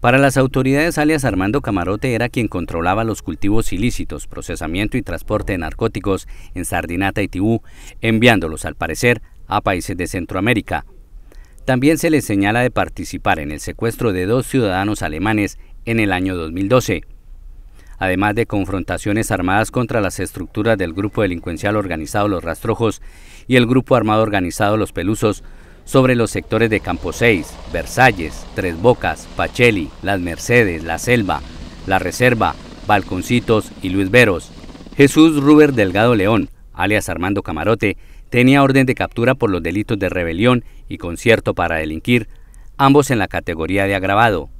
Para las autoridades, alias Armando Camarote era quien controlaba los cultivos ilícitos, procesamiento y transporte de narcóticos en Sardinata y Tibú, enviándolos, al parecer, a países de Centroamérica. También se le señala de participar en el secuestro de dos ciudadanos alemanes en el año 2012. Además de confrontaciones armadas contra las estructuras del grupo delincuencial organizado Los Rastrojos y el grupo armado organizado Los Pelusos, sobre los sectores de Campo 6, Versalles, Tres Bocas, Pacheli, Las Mercedes, La Selva, La Reserva, Balconcitos y Luis Veros. Jesús Ruber Delgado León, alias Armando Camarote, tenía orden de captura por los delitos de rebelión y concierto para delinquir, ambos en la categoría de agravado,